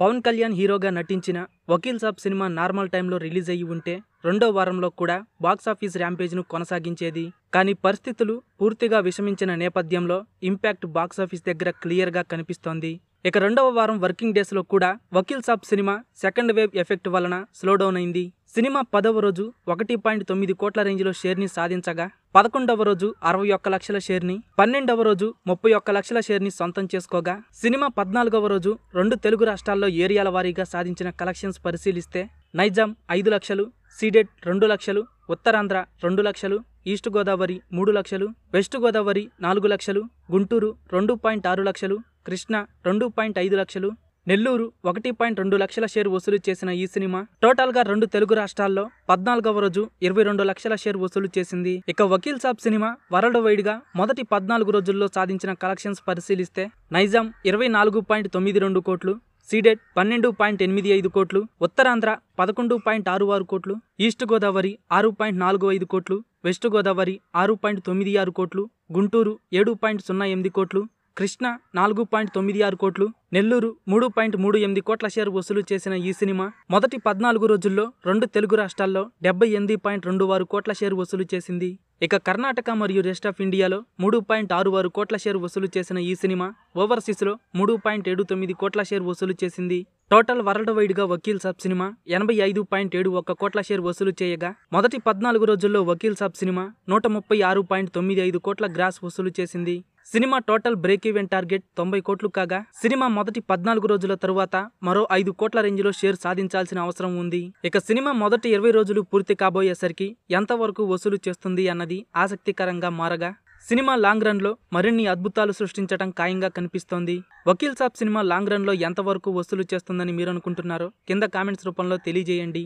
పవన్ కళ్యాణ్ హీరోగా నటించిన Vakeel Saab cinema normal టైంలో రిలీజ్ అయ్యి ఉంటే రెండో వారంలో కూడా బాక్సాఫీస్ ర్యాంపేజ్ను కొనసాగించేది కానీ పరిస్థితులు పూర్తిగా విషమించిన నేపథ్యంలో ఇంపాక్ట్ బాక్సాఫీస్ దగ్గర క్లియర్గా కనిపిస్తోంది ఇక రెండవ వారం వర్కింగ్ డేస్లో కూడా Vakeel Saab cinema second wave effect వలన స్లోడౌన్ అయింది సినిమా పదవ రోజు ఒకటి పాయింట్ తొమ్మిది కోట్ల రేంజ్లో షేర్ని సాధించగా పదకొండవ రోజు అరవై ఒక్క లక్షల షేర్ని పన్నెండవ రోజు ముప్పై ఒక్క లక్షల షేర్ని సొంతం చేసుకోగా సినిమా పద్నాలుగవ రోజు రెండు తెలుగు రాష్ట్రాల్లో ఏరియాల వారీగా సాధించిన కలెక్షన్స్ పరిశీలిస్తే నైజాం ఐదు లక్షలు సీడెడ్ రెండు లక్షలు ఉత్తరాంధ్ర రెండు లక్షలు ఈస్ట్ గోదావరి మూడు లక్షలు వెస్ట్ గోదావరి నాలుగు లక్షలు గుంటూరు రెండు పాయింట్ ఆరు లక్షలు కృష్ణ రెండు పాయింట్ ఐదు లక్షలు నెల్లూరు ఒకటి పాయింట్ రెండు లక్షల షేర్ వసూలు చేసిన ఈ సినిమా టోటల్గా రెండు తెలుగు రాష్ట్రాల్లో పద్నాలుగవ రోజు ఇరవై రెండు లక్షల షేర్ వసూలు చేసింది ఇక Vakeel Saab cinema worldwide గా మొదటి పద్నాలుగు రోజుల్లో సాధించిన కలెక్షన్స్ పరిశీలిస్తే నైజాం ఇరవై నాలుగు పాయింట్ తొమ్మిది రెండు కోట్లు సీడెడ్ పన్నెండు పాయింట్ ఎనిమిది ఐదు కోట్లు ఉత్తరాంధ్ర పదకొండు పాయింట్ ఆరు ఆరు కోట్లు ఈస్ట్ గోదావరి ఆరు పాయింట్ నాలుగు ఐదు కోట్లు వెస్ట్ గోదావరి ఆరు పాయింట్ తొమ్మిది ఆరు కోట్లు గుంటూరు ఏడు పాయింట్ సున్నా ఎనిమిది కోట్లు కృష్ణ నాలుగు పాయింట్ తొమ్మిది ఆరు కోట్లు నెల్లూరు మూడు పాయింట్ మూడు ఎనిమిది కోట్ల షేర్ వసూలు చేసిన ఈ సినిమా మొదటి పద్నాలుగు రోజుల్లో రెండు తెలుగు రాష్ట్రాల్లో డెబ్బై ఎనిమిది పాయింట్ రెండు ఆరు కోట్ల షేర్ వసూలు చేసింది ఇక కర్ణాటక మరియు రెస్ట్ ఆఫ్ ఇండియాలో మూడు పాయింట్ ఆరు ఆరు కోట్ల షేర్ వసూలు చేసిన ఈ సినిమా ఓవర్సీస్లో మూడు పాయింట్ ఏడు తొమ్మిది కోట్ల షేర్ వసూలు చేసింది టోటల్ వరల్డ్ వైడ్గా వకీల్ సాబ్ సినిమా ఎనభై ఐదు పాయింట్ ఏడు ఒక్క కోట్ల షేర్ వసూలు చేయగా మొదటి పద్నాలుగు రోజుల్లో వకీల్ సాబ్ సినిమా నూట ముప్పై ఆరు పాయింట్ తొమ్మిది ఐదు కోట్ల గ్రాస్ వసూలు చేసింది cinema total break even target తొంభై కోట్లు కాగా సినిమా మొదటి పద్నాలుగు రోజుల తరువాత మరో ఐదు కోట్ల రేంజ్లో షేర్ సాధించాల్సిన అవసరం ఉంది ఇక సినిమా మొదటి ఇరవై రోజులు పూర్తి కాబోయేసరికి ఎంతవరకు వసూలు చేస్తుంది అన్నది ఆసక్తికరంగా మారగా సినిమా లాంగ్ రన్లో మరిన్ని అద్భుతాలు సృష్టించడం ఖాయంగా కనిపిస్తోంది వకీల్ సాబ్ సినిమా లాంగ్ రన్లో ఎంతవరకు వసూలు చేస్తుందని మీరు అనుకుంటున్నారో కింద కామెంట్స్ రూపంలో తెలియజేయండి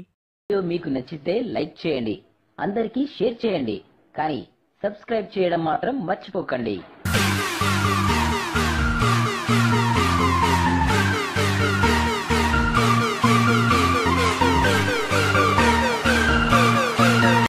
మీకు నచ్చితే లైక్ చేయండి అందరికీ షేర్ చేయండి కానీ సబ్స్క్రైబ్ చేయడం మాత్రం మర్చిపోకండి